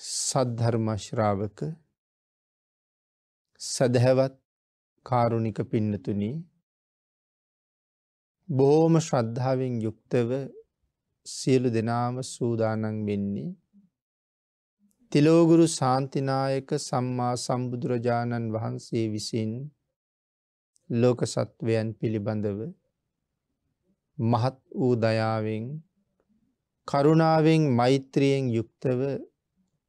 සද්ධර්මශ්‍රාවක සැදැහැවත් කාරුණික පින්නතුනී බෝම ශ්‍රද්ධාවෙන් යුක්තව සියලු දෙනාම සූදානන් වෙන්නේ. තිලෝගුරු සාන්තිනායක සම්මා සම්බුදුරජාණන් වහන්සේ විසින් ලෝක සත්වයන් පිළිබඳව මහත් වූ දයාවෙන් කරුණාවෙන් මෛත්‍රියෙන් යුක්තව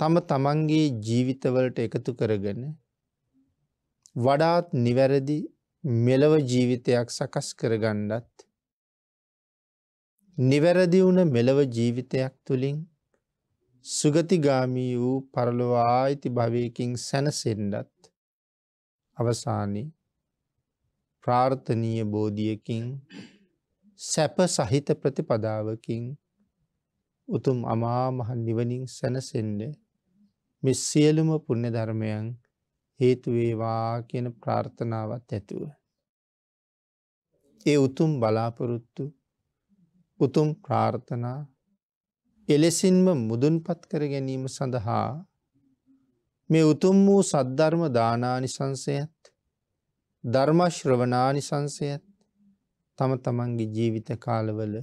තම තමන්ගේ ජීවිතවලට එකතු කරගෙන වඩාත් නිවැරදි මෙලව ජීවිතයක් සකස් කරගණ්ඩත් නිවැරදි වුණ මෙලව ජීවිතයක් තුළින් සුගතිගාමී වූ පරලොවායිති භවයකින් සැනසෙන්ඩත් අවසානි ප්‍රාර්ථනීය බෝධියකින් සැප සහිත ප්‍රතිපදාවකින් උතුම් අමාමහන් නිවනින් සැනසෙන්ඩ මේ සියලුම පුුණ්‍ය ධර්මයන් හේතුවේවා කියන ප්‍රාර්ථනාවත් ඇතුව. ඒ උතුම් බලාපොරොත්තු උතුම් ප්‍රාර්ථනා එලෙසින්ම මුදුන්පත් කර ගැනීම සඳහා මේ උතුම් වූ සද්ධර්ම දානානිසංසයත් ධර්මශ්‍රවනානිසංසයත් තම තමන්ගේ ජීවිත කාලවල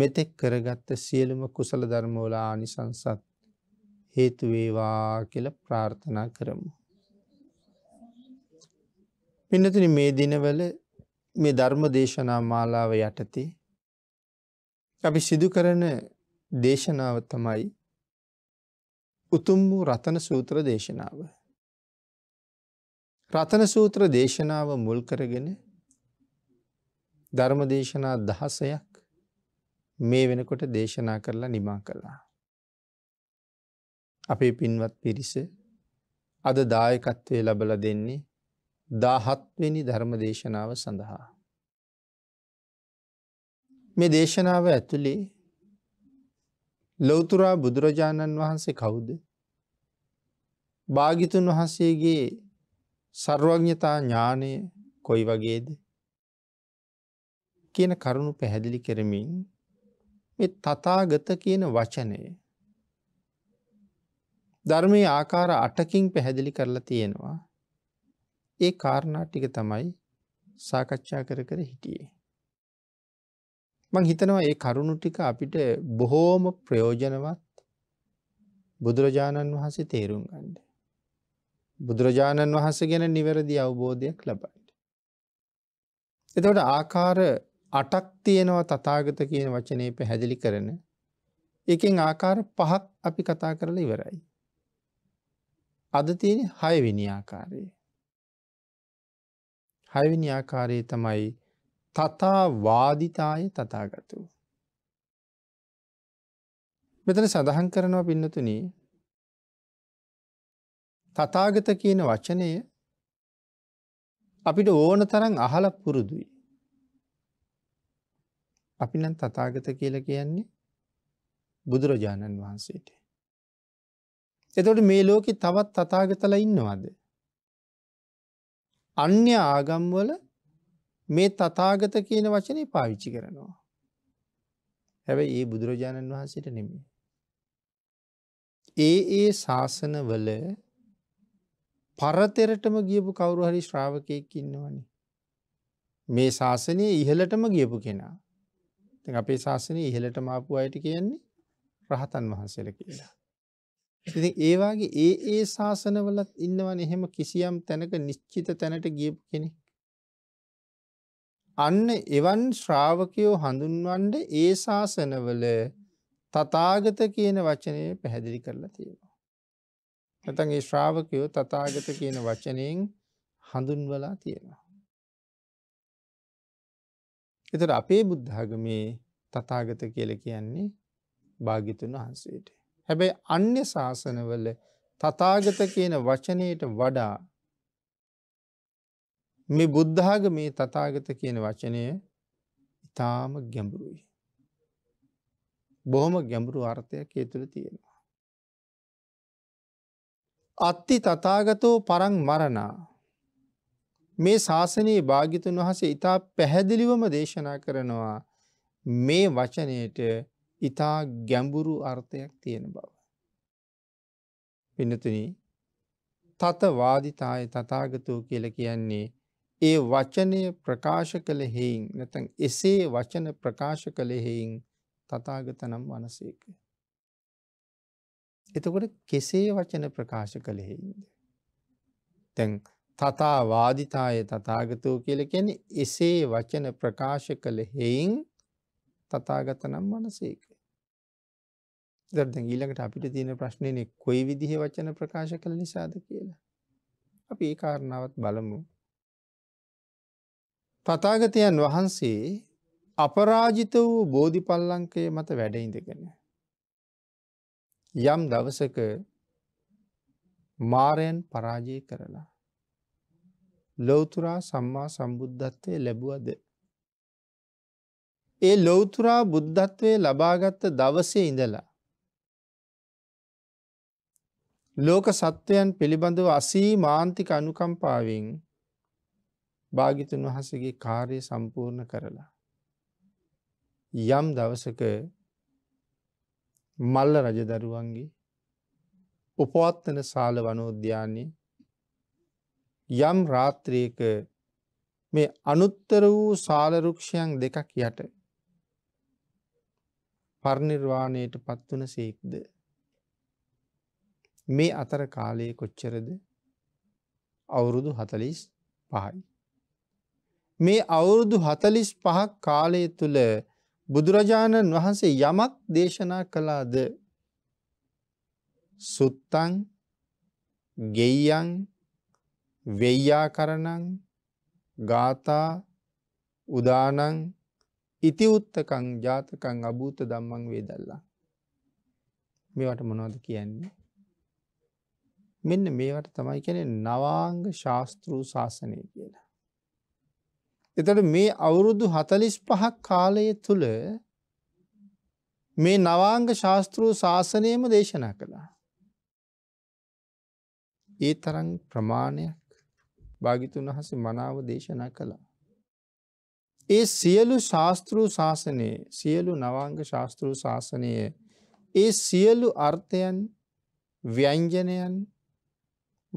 මෙතෙක් කරගත්ත සියලුම කුසල ධර්මෝලා ආනිසංසත් හේතු වේවා කියලා ප්‍රාර්ථනා කරමු. පින්නතුනි මේ දිනවල මේ ධර්ම දේශනා මාලාව යටතේ අපි සිදු කරන දේශනාව තමයි උතුම් වූ රතන සූත්‍ර දේශනාව. රතන සූත්‍ර දේශනාව මුල් කරගෙන ධර්ම දේශනා දහසයක් මේ වෙනකොට දේශනා කරලා නිමා කළා. අපේ පින්වත් පිරිස අද දායකත්වය ලබල දෙන්නේ දාහත්වෙනි ධර්ම දේශනාව සඳහා. මේ දේශනාව ඇතුළේ ලොවතුරා බුදුරජාණන් වහන්සේ කවුද භාගිතුන් වහන්සේගේ සර්වඥතා ඥානය කොයි වගේද කියන කරුණු පැහැදිලි කරමින් මේ තතාගත කියන වචනය ධර්මයේ ආකාර අටකින් පැහැදිලි කරලා තියෙනවා. ඒ කාරණා ටික තමයි සාකච්ඡා කර කර හිටියේ. මං හිතනවා ඒ කරුණු ටික අපිට බොහෝම ප්‍රයෝජනවත් බුදුරජාණන් වහන්සේ තේරුම් ගන්න. බුදුරජාණන් වහන්සේ ගැන නිවැරදි අවබෝධයක් ලබන්ට. එතවට ආකාර අටක් තියෙනවා තතාගත කියන වචනය පැහැදිලි කරන එකෙන් ආකාර පහක් අපි කතා කරලා ඉවරයි. අද තියෙන හයවෙනි ආකාරයේ. හයවෙනි ආකාරයේ තමයි තතාවාදිතාය තතාගතු. මෙතන සඳහන් කරනවා පින්නතුන තතාගත කියන වචනය අපිට ඕන තරන් අහල පුරුදුයි. අපි නම් තතාගත කියල කියන්නේ බුදුරජාණන් වහන්සේට. එතකොට මේ ලෝකෙ තවත් තථාගතලා ඉන්නවද? අන්‍ය ආගම්වල මේ තථාගත කියන වචනේ පාවිච්චි කරනවා. හැබැයි ඒ බුදුරජාණන් වහන්සේට නෙමෙයි. ඒ ඒ ශාසනවල පරතරටම ගියපු කවුරු හරි ශ්‍රාවකයෙක් ඉන්නවනේ. මේ ශාසනය ඉහළටම ගියපු කෙනා. අපේ ශාසනය ඉහළටම ආපු අයට කියන්නේ රහතන් වහන්සේලා කියලා. ඉතින් ඒ වාගේ ඒ ඒ ශාසනවලත් ඉන්නවනේ එහෙම කිසියම් තැනක නිශ්චිත තැනට ගියපු කෙනෙක්. අන්න එවන් ශ්‍රාවකයෝ හඳුන්වන්නේ ඒ ශාසනවල තථාගත කියන වචනය පැහැදිලි කරලා තියෙනවා. නැත්නම් ඒ ශ්‍රාවකයෝ තථාගත කියන වචනයෙන් හඳුන්වලා තියෙනවා. ඒතර අපේ බුද්ධ ආගමේ තථාගත කියලා කියන්නේ භාග්‍යතුන් වහන්සේට. හැබැයි අන්‍ය ශාසනවල තථාගත කියන වචනයට වඩා මේ බුද්ධාගමේ තථාගත කියන වචනය ඊටාම ගැඹුරුයි. බොහොම ගැඹුරු අර්ථයක් ඒ තුළ තියෙනවා. අත්ති තථාගතෝ පරං මරණා මේ ශාසනයේ භාගිතුන් වහසේ ඉතා පැහැදිලිවම දේශනා කරනවා මේ වචනයට ඉතා ගැඹුරු අර්ථයක් තියෙන බව. පිනතුන තතවාදිතාය තතාගතෝ කියල කියන්නේ ඒ වචනය ප්‍රකාශ කළ හෙයින් නැතන් එසේ වචන ප්‍රකාශ කළ හෙයින් තතාගතනම් වනසේක. එතකොට කෙසේ වචන ප්‍රකාශ කළ හෙයින්ද. තැන් තතාවාදිතාය තතාගතෝ කියල කැන එසේ වචන ප්‍රකාශ කළ හෙයින් තථාගතනම් මනසේක. දැන් දැන් ඊළඟට අපිට තියෙන ප්‍රශ්නේනේ කොයි විදිහේ වචන ප්‍රකාශ කළ නිසාද කියලා. අපි ඒ කාරණාවත් බලමු. තථාගතයන් වහන්සේ අපරාජිත වූ බෝධිපල්ලංකය මත වැඩ ඉඳගෙන යම් දවසක මාරයන් පරාජය කරලා ලෞතුරා සම්මා සම්බුද්ධත්වය ලැබුවද ඒ ලොවතුරා බුද්ධත්වය ලබාගත්ත දවසේ ඉඳලා. ලෝක සත්වයන් පිළිබඳව අසී මාන්තික අනුකම්පාවෙන් භාගිතුන් වහසගේ කාරය සම්පූර්ණ කරලා. යම් දවසක මල්ල රජදරුවන්ගේ උපවත්තන සාල වනෝද්‍යානය යම් රාත්‍රයක මේ අනුත්තර වූ සාලරුක්ෂයන් දෙකක් යට පරිනිර්වාණයට පත්වන සේක්ද. මේ අතර කාලයේ කොච්චරද අවුරුදු හතලිස් පහයි. මේ අවුරුදු හතලිස් පහක් කාලය තුළ බුදුරජාණන් වහන්සේ යමක් දේශනා කළාද සුත්තං ගෙයියන් වෙයියා කරණං ගාථා උදානං ඉතිඋත්තකං ජාතකං අභූත දම්මං වේදල්ලා. මේවට මොනවද කියන්නේ. මෙන්න මේවට තමයි කැනෙ නවාංග ශාස්තෘූ ශාසනය කියලා. එතට මේ අවුරුදු හතලිස් පහක් කාලය තුළ මේ නවාංග ශාස්තෘූ ශාසනයම දේශනා කළා. ඒ තරන් ප්‍රමාණයක් භාගිතුන් වහස මනාව දේශනා කළා. ඒ සියලු ශාස්තෘූ ශාසනයේ සියලු නවංග ශාස්තෘූ ශාසනයේ ඒ සියලු අර්ථයන් ව්‍යංජනයන්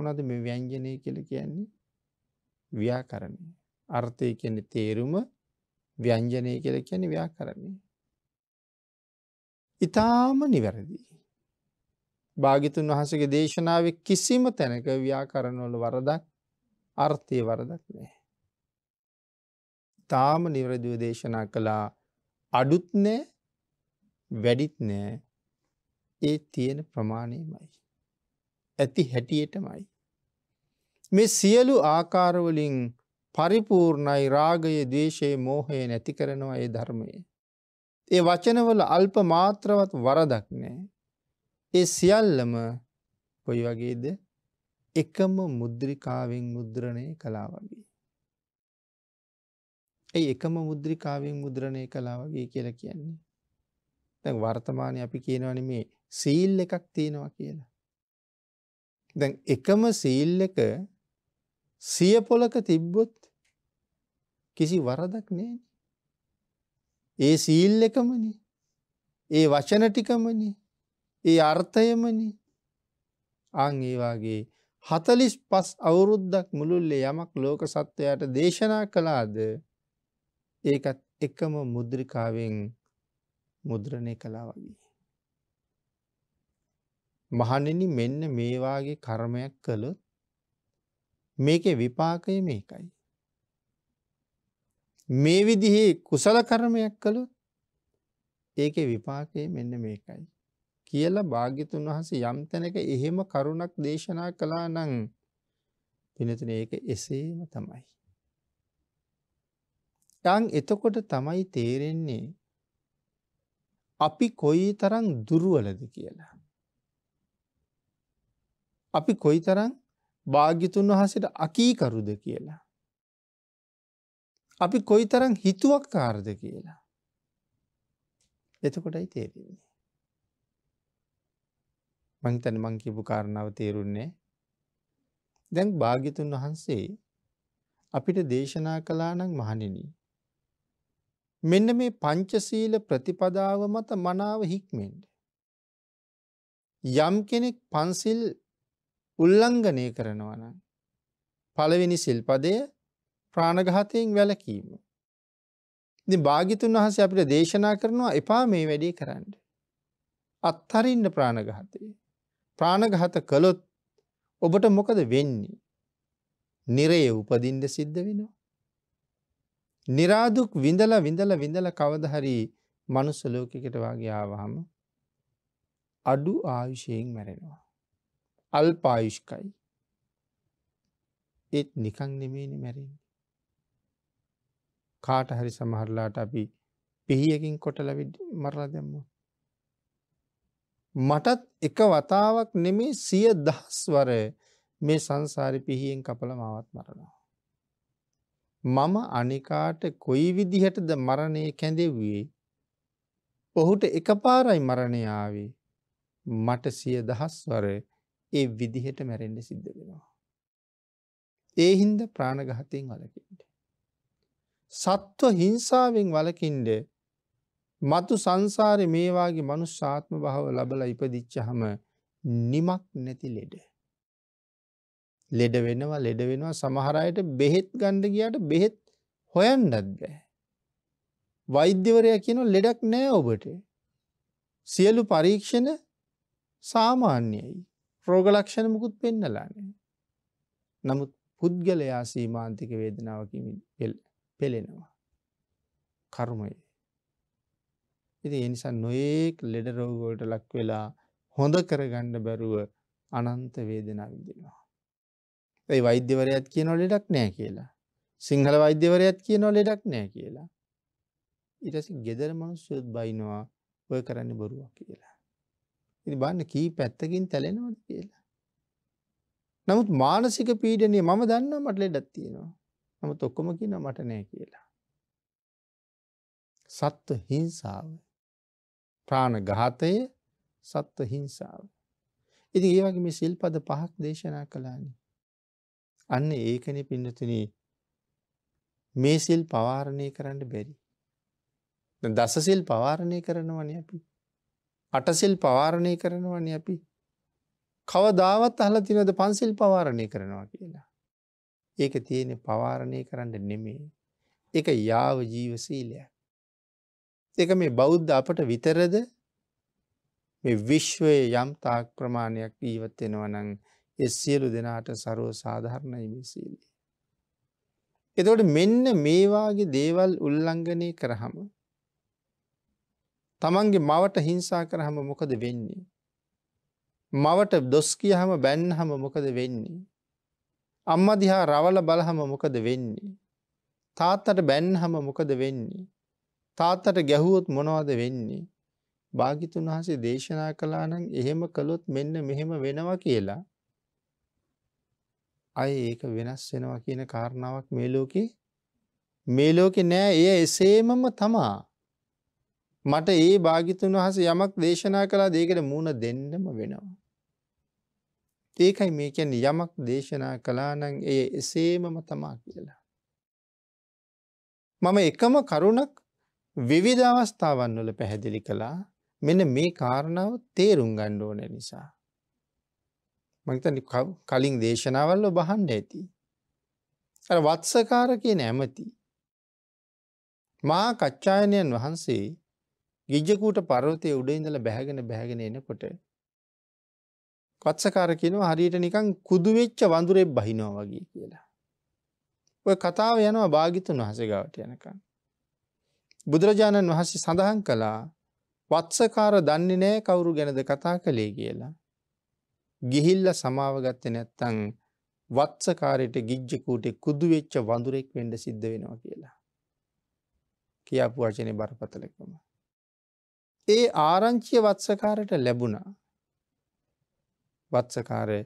මොනද මේ ව්‍යංජනය කළ කියන්නේ ව්‍යාකරණය අර්ථය කියන තේරුම ව්‍යංජනය කළ කියන ව්‍යාකරණය ඉතාම නිවැරදි භාගිතුන් වහසගේ දේශනාව කිසිම තැනක ව්‍යාකරණවල වරදක් අර්ථය වරදක් නෑ ඉතාම නිවරදිව දේශනා කළා අඩුත් නෑ වැඩිත් නෑ ඒ තියෙන ප්‍රමාණයමයි. ඇති හැටියටමයි. මේ සියලු ආකාරවලින් පරිපූර්ණයි රාගය දේශයේ මෝහය නැති කරනවා ඒ ධර්මය. ඒ වචනවල අල්ප මාත්‍රවත් වරදක් නෑ. ඒ සියල්ලම කොයි වගේද එකම මුද්‍රිකාවෙන් මුද්‍රණය කලා වගේ. ඒ එකම මුද්‍රිකාවෙන් මුද්‍රණය කලා වගේ කියලා කියන්නේ. දැන් වර්තමානය අපි කියනවන මේ සීල් එකක් තියෙනවා කියලා. දැන් එකම සීල් එක සිය පොලක තිබ්බොත් කිසි වරදක් නේන. ඒ සීල් එකමනි ඒ වචන ටිකමනි ඒ අර්ථයමනි අං ඒවාගේ හතලිස් පස් අවුරුද්දක් මුළුල්ලේ යමක් ලෝක සත්වයට දේශනා කලාද ඒකත් එකම මුද්‍රිකාවෙන් මුද්‍රණය කලා වගේ. මහනෙන මෙන්න මේවාගේ කර්මයක් කළොත් මේක විපාකය මේකයි. මේ විදිහේ කුසල කර්මයක් කළොත් ඒක විපාකය මෙන්න මේකයි. කියල භාගිතුන් වහස යම් තැනක එහෙම කරුණක් දේශනා කලා නං පිනතින ඒක එසේම තමයි. තං එතකොට තමයි තේරෙන්නේ අපි කොයි තරං දුරුවලද කියලා. අපි කොයි තරං භාගිතුන් වහසට අකීකරුද කියලා. අපි කොයි තරං හිතුවක් කාර්ද කියලා. එතකොටයි තේරෙන්නේ. මංතන මං කිපු කාරණාව තේරුන්නේ දැන් භාගිතුන් වහන්සේ අපිට දේශනා කලා නං මහනිනී මෙන්න මේ පංචශීල ප්‍රතිපදාව මත මනාව හික්මෙන්ට. යම් කෙනෙක් පන්සිල් උල්ලංඝනය කරනවන. පළවෙනි සිල්පදය ප්‍රාණගහතයෙන් වැලකීම. ඉතින් භාගිතුන් වහන්සේ අපිට දේශනා කරනවා එපා මේ වැඩේ කරන්න. අත්හරින්න ප්‍රාණඝාතය. ප්‍රාණඝාත කළොත් ඔබට මොකද වෙන්නේ? නිරය උපදින්න සිද්ධ වෙනවා. නිරාදුක් විඳල විඳල විඳල කවදහරි මනුස්ස ලෝකෙකට වගේ ආවාහම අඩු ආයුෂයෙන් මැරෙනවා. අල්පායුෂ්කයි. ඒත් නිකං නෙමේනි මැරෙන්. කාට හරි සමහරලාට අපි පිහියකින් කොටල මරලා දෙම්ම. මටත් එක වතාවක් නෙමේ සිය දහස්වර මේ සංසාරි පිහියෙන් කපල මවත් මරනවා. මම අනිකාට කොයි විදිහටද මරණය කැඳෙව්වේ ඔහුට එකපාරයි මරණය ආවේ මට සිය දහස්වර ඒ විදිහට මැරෙන්ඩ සිද්ධ වෙනවා. ඒ හින්ද ප්‍රාණගහතයෙන් වලකින්ට. සත්ව හිංසාවෙන් වලකින්ඩ මතු සංසාරය මේවාගේ මනුෂ්‍යාත්ම භාව ලබල ඉපදිච්චහම නිමක් නැති ලෙඩ. ලෙඩ වෙනවා ලෙඩ වෙනවා සමහර අයට බෙහෙත් ගන්න ගියාට බෙහෙත් හොයන්නත් බෑ. වෛද්‍යවරයා කියනවා ලෙඩක් නෑ ඔබට. සියලු පරීක්ෂණ සාමාන්‍යයි. රෝග ලක්ෂණ මුකුත් පෙන්නලා නෑ. නමුත් පුද්ගලයා සීමාන්තික වේදනාවකින් පෙළෙනවා. කර්මය. ඉතින් ඒ නිසා නොඑක් ලෙඩ රෝග වලට ලක් වෙලා හොඳ කරගන්න බැරුව අනන්ත වේදනාව විඳිනවා. ඇයි වෛද්‍යවරයත් කියනො ලෙඩක් නෑ කියලා. සිංහල වෛද්‍යවරයත් කියනො ලෙඩක් නෑ කියලා. ඉටස ගෙදර මනුස්සයොත් බයිනවා ඔය කරන්න බොරුවක් කියලා. ඉරි බන්න කී පැත්තකින් තැලෙනවද කියලා. නමුත් මානසික පීඩනේ මම දන්න මට ලෙඩත් තියෙනවා. නමුත් ඔක්කොම කියන මට නෑ කියලා. සත්ව හිංසාාව ප්‍රාණ ගාතය සත්ව හිංසාාව. ඉති ඒවගේ මේ සිල්පද පහක් දේශනා කලානි. අන්න ඒකන පින්නතින මේ සිල් පවාරණය කරන්න බැරි. දසසිල් පවාරණය කරනවන අපි. අටසිල් පවාරණය කරනවන අපි. කවදාවත් අහල තිනද පන්සිල් පවාරණය කරනවා කියලා. ඒක තියෙන පවාරණය කරන්න නෙමේ. එක යාව ජීවසීලය. එක මේ බෞද්ධ අපට විතරද විශ්වය යම් තාක් ප්‍රමාණයක් ජීවත්වෙනවනං එ සියලු දෙනාට සරුව සාධාරණයි මේ සීලය. එතකොට මෙන්න මේවාගේ දේවල් උල්ලංඝනය කරහම තමන්ගේ මවට හිංසා කරහම මොකද වෙන්නේ. මවට දොස් කියහම බැන්නහම මොකද වෙන්නේ. අම්ම දිහා රවල බලහම මොකද වෙන්නේ. තාත්තට බැන්හම මොකද වෙන්නේ. තාත්තට ගැහුවොත් මොනවද වෙන්නේ. භාගිතුන් වහසේ දේශනා කලානං එහෙම කළොත් මෙන්න මෙහෙම වෙනවා කියලා අය ඒක වෙනස් වෙනවා කියන කාරණාවක් මේ ලෝකේ මේ ලෝකේ නෑ එය එසේමම තමා මට ඒ භාගිතුන් වහන්සේ යමක් දේශනා කළා ඒකට මූණ දෙන්නම වෙනවා ඒකයි මේ කියන්නේ යමක් දේශනා කළා නම් එය එසේමම තමා කියලා මම එකම කරුණක් විවිධ අවස්ථාවන් වල පැහැදිලි කළා මෙන්න මේ කාරණාව තේරුම් ගන්න ඕන නිසා මතන කලින් දේශනාවල්ල බහන්ඩ ඇති. ඇ වත්සකාර කියන ඇමති. මා කච්ඡායනයන් වහන්සේ ගිජ්ජකූට පරවතය උඩයිඳල බැහැගෙන බැහැගෙන එනකොට. කත්සකාර කියනවා හරියට නිකං කුදුවෙච්ච වඳුරෙ බහිනෝ වගේ කියලා. ඔය කතාව යනවා භාගිතුන් වහසගාවට යනකන්. බුදුරජාණන් වහන්සේ සඳහන් කලා වත්සකාර දන්නේ නෑ කවුරු ගැනද කතා කළේ කියලා. ගිහිල්ල සමාව ගත්තේ නැත්තං වත්සකාරයට ගිජ්ජකූටේ කුදු වෙච්ච වඳුරෙක් වෙන්ඩ සිද්ධ වෙනවා කියලා. කියපු වචනය බරපතලකම. ඒ ආරංචිය වත්සකාරයට ලැබුණා වත්සකාරය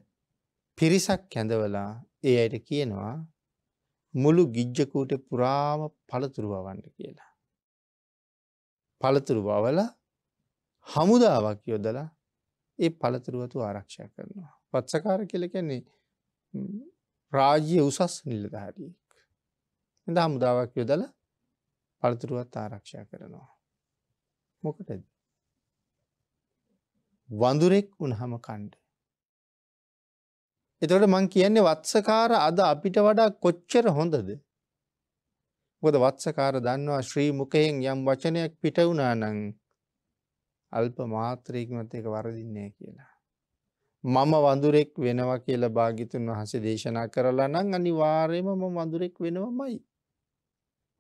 පිරිසක් ඇඳවලා ඒ අයට කියනවා මුළු ගිජ්ජකූට පුරාම පළතුරුවවන්න කියලා. පළතුරු බවල හමුදාවක් යොදලා ඒ පළතුරුවතු ආරක්ෂා කරනවා. පත්සකාර කෙලකැන්නේ රාජ්‍ය උසස් නිල්ලධාරියෙක්. එඳ හමුදාවක් යොදල පළතුරුවත් ආරක්ෂා කරනවා. මොකටද. වඳුරෙක් උනහම කණ්ඩ. එතවට මං කියන්නේ වත්සකාර අද අපිට වඩා කොච්චර හොඳද. ගොද වත්සකාර දන්නවා ශ්‍රී මුකයෙන් යම් වචනයක් පිටවුනා නං අල්ප මාත්‍රයකමත් එක වරදින්නේ කියලා. මම වඳුරෙක් වෙනවා කියලා භාගිතුන් වහසේ දේශනා කරලා නම් අනිවාර්යයෙන්ම මම වඳුරෙක් වෙනවමයි.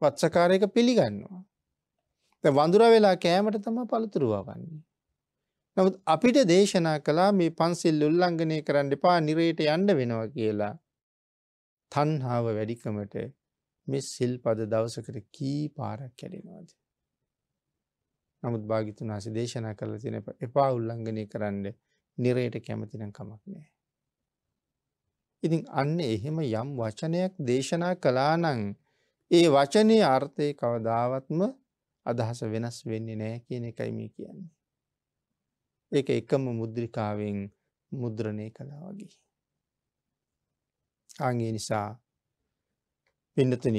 වත්සකාරයක පිළිගන්නවා. දැන් වඳුරා වෙලා කෑමට තමයි පළතුරු වවන්නේ. නමුත් අපිට දේශනා කළා මේ පන්සිල් උල්ලංඝනය කරන්න එපා නිරේට යන්න වෙනවා කියලා. තණ්හාව වැඩිකමට මේ සිල්පද දවසකට කී පාරක් කැඩෙනවද? නමුත් භාගිතුන් වහස දේශනා කරල තින එපා උල්ලංගනය කරන්න නිරයට කැමතිනම් කමක් නෑ. ඉතින් අන්න එහෙම යම් වචනයක් දේශනා කලානං ඒ වචනය අර්ථය කවදාවත්ම අදහස වෙනස් වෙන්නේ නෑ කියන එකයි මේ කියන්නේ. ඒක එකම මුද්‍රිකාවෙන් මුද්‍රණය කලා වගේ. අගේ නිසා පිඩතන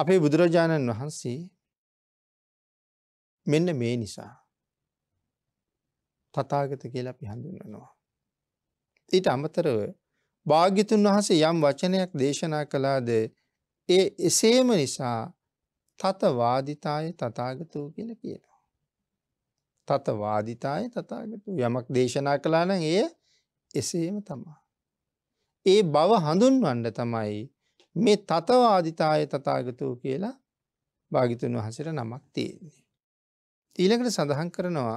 අපේ බුදුරජාණන් වහන්සේ මෙන්න මේ නිසා. තතාගත කියලා අපි හඳුන්වනවා. ඊට අමතරව භාගිතුන් වහසේ යම් වචනයක් දේශනා කළාද ඒ එසේම නිසා තතවාදිතාය තතාගතූ කියල කියනවා. තතවාදිතාය තතාගතු යමක් දේශනා කලාන එය එසේම තමා. ඒ බව හඳුන්වන්න තමයි මේ තතවාදිතාය තතාගතූ කියලා භාගිතුන් වහසට නමක් තියෙන්නේ. ඊළඟට සඳහන් කරනවා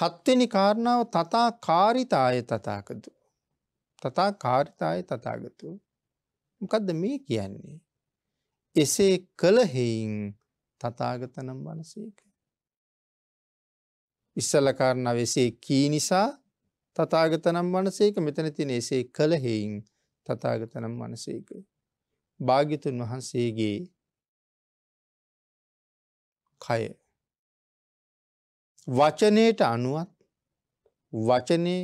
හත්වෙනි කාරණාව තතා කාරිතාය තතාකතු. තතා කාරිතාය තතාගතු. මොකදද මේ කියන්නේ. එසේ කළහෙයින් තතාගතනම් වනසේක. ඉස්සලකාරණාව එසේ කී නිසා තතාගතනම් වනසේක මෙතන තින එසේ කළහෙයින් තතාගතනම් වනසේක. භාගිතුන් වහන්සේගේ කය. වචනයට අනුවත් වචනය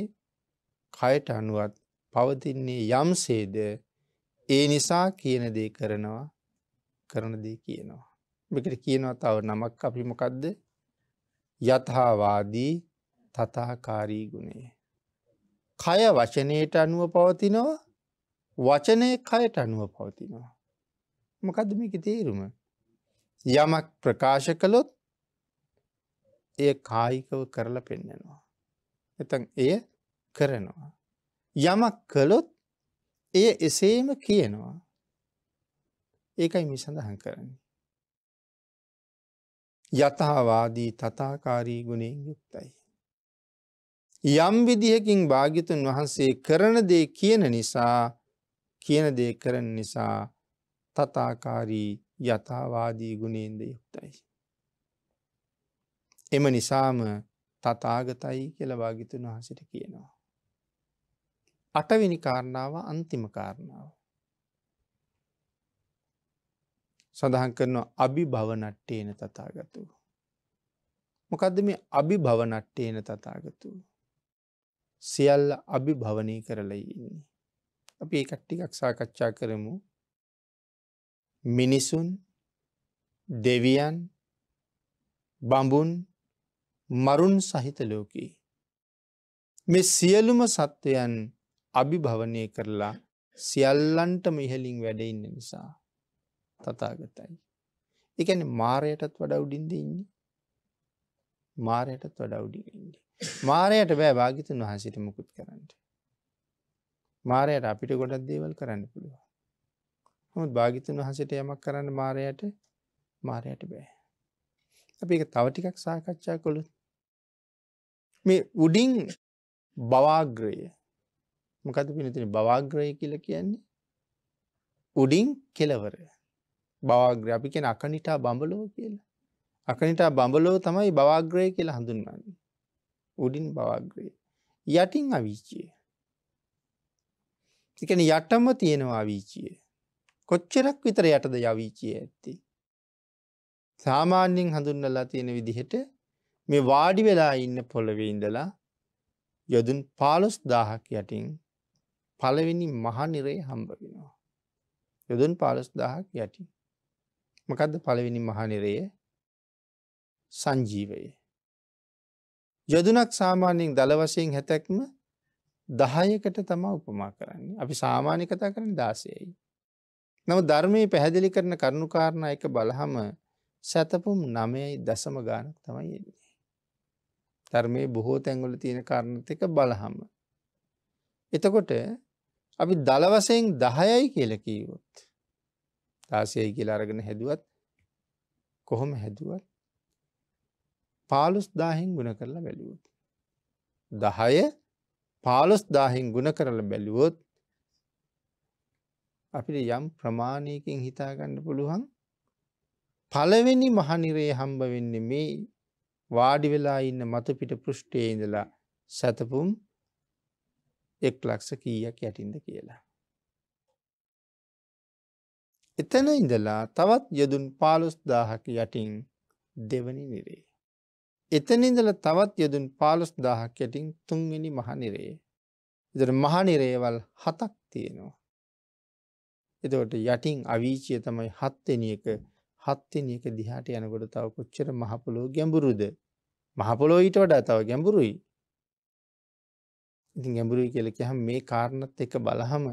කයට අනුවත් පවතින්නේ යම්සේද ඒ නිසා කියන දේ කරනවා කරන දේ කියනවා. මෙකට කියනවා තව නමක් අපි මොකක්ද යථාවාදී තතාකාරී ගුණේ. කය වචනයට අනුව පවතිනවා වචනය කයට අනුව පවතිනවා. මොකද මේක තේරුම යමක් ප්‍රකාශ කළොත් ඒ කායිකව කරලා පෙන්නෙනවා. එතන් එය කරනවා. යමක් කළොත් එය එසේම කියනවා. ඒකයි මිසඳහන් කරන්නේ. යථවාදී තතාකාරී ගුණෙන් යුක්තයි. යම් විදිහකින් භාගිතුන් වහන්සේ කරන දේ කියන නිසා කියන දේ කරන නිසා තතාකාරී යථවාදී ගුණේන්ද යුක්තයි. එම නිසාම තතාගතයි කියල භාගිතුන් වහසට කියනවා. අටවිනි කාරණාව අන්තිම කාරණාව. සඳහන් කරනවා අභි භවනට්ටේන තතාගතු. මොකදද මේ අභි භවනට්ටේන තතාගතු. සියල්ල අභි භවනය කරලයි ඉන්නේ. අපි එකට්ටිකක් සාකච්ඡා කරමු මිනිසුන් දෙවියන් බඹුන් මරුන් සහිත ලෝකී. මෙ සියලුම සත්වයන් අභිභවනය කරලා සියල්ලන්ටම ඉහලින් වැඩඉන්න නිසා තතාගතයි. එකන මාරයටත් වඩ උඩින්ද ඉන්නේ. මාරයටත් වඩ උඩින්ද. මාරයට බෑ භාගිතුන් වහන්සිට මුකුත් කරන්නට. මාරයට අපිට ගොඩක් දේවල් කරන්න පුළුවන්. මොහොත් භාගිතුන් වහන්සේට යමක් කරන්න මාරයට මාරයට බෑ. අපි ඒක තව ටිකක් සාකච්ඡා කළොත් මේ උඩින් බවාග්‍රය මොකද පිනතින බවාග්‍රය කියලා කියන්නේ උඩින් කෙලවර බවාග්‍රය අපි කියන අකනිටා බඹලෝ කියලා. අකනිටා බඹලෝ තමයි බවාග්‍රය කියලා හඳුන්වන්නේ. උඩින් බවාග්‍රය. යටින් අවීචිය. එකන යටම තියෙනවා අවීචිය. කොච්චරක් විතර යටද යවිචිය ඇත්තේ. සාමාන්‍යයෙන් හඳුන්නලා තියෙන විදිහට මේ වාඩි වෙලා ඉන්න පොළවෙඉඳලා යොදුන් පාලොස් දාහක් යටින් පළවෙනි මහනිරේ හම්බ වෙනවා. යොදුන් පාලොස් දාහක් යටින්. මකදද පළවෙනි මහනිරය සංජීවය. යොදුනක් සාමාන්‍යයෙන් දළ වශයෙන් හැතැක්ම දහයකට තමා උපමා කරන්නේ. අපි සාමාන්‍ය කතා කරන දාසයයි. නම ධර්මය පැහැදිලි කරන කරුණුකාරණ එක බලහම සැතපුම් නමයයි දසම ගානක් තමයි එන්නේ. ධර්මය බොහෝ තැංගොල තියෙන කාරණත එක බලහම. එතකොට අපි දලවසයෙන් දහයයි කියලකීවොත්. තාසයයි කියලා අරගෙන හැදුවත් කොහොම හැදුවත් පාලුස් දාහෙන් ගුණ කරලා බැලිවොත්. දහය පාලොස් දාහින් ගුණ කරල බැලිවොත් අපිට යම් ප්‍රමාණයකින් හිතාගන්න පුළුවන් පළවෙනි මහනිරේ හම්බ වෙන්න මේ වාඩි වෙලා ඉන්න මතුපිට පෘෂ්ටේ ඉඳලා සැතපුම් එක් ලක්ෂ කීයක් යටින්ද කියලා. එතන ඉඳලා තවත් යොදුන් පාලොස් දාහක යටින් දෙවනි නිරේ. එතන ඉඳලා තවත් යොදුන් පාලොස් දාහක් යටින් තුන්වෙනි මහනිරේ. ඉදර මහනිරේවල් හතක් තියෙනවා. එතවට යටින් අවීචය තමයි හත්වෙනියක හත්වෙනියක දිහාට යනකොට තව කොච්චර මහපොලෝ ගැඹුරුද. මහපොලෝ ඊට වඩා තව ගැඹුරුයි. ඉති ගැඹුරුයි කියලක හම් මේ කාරණත් එක බලහම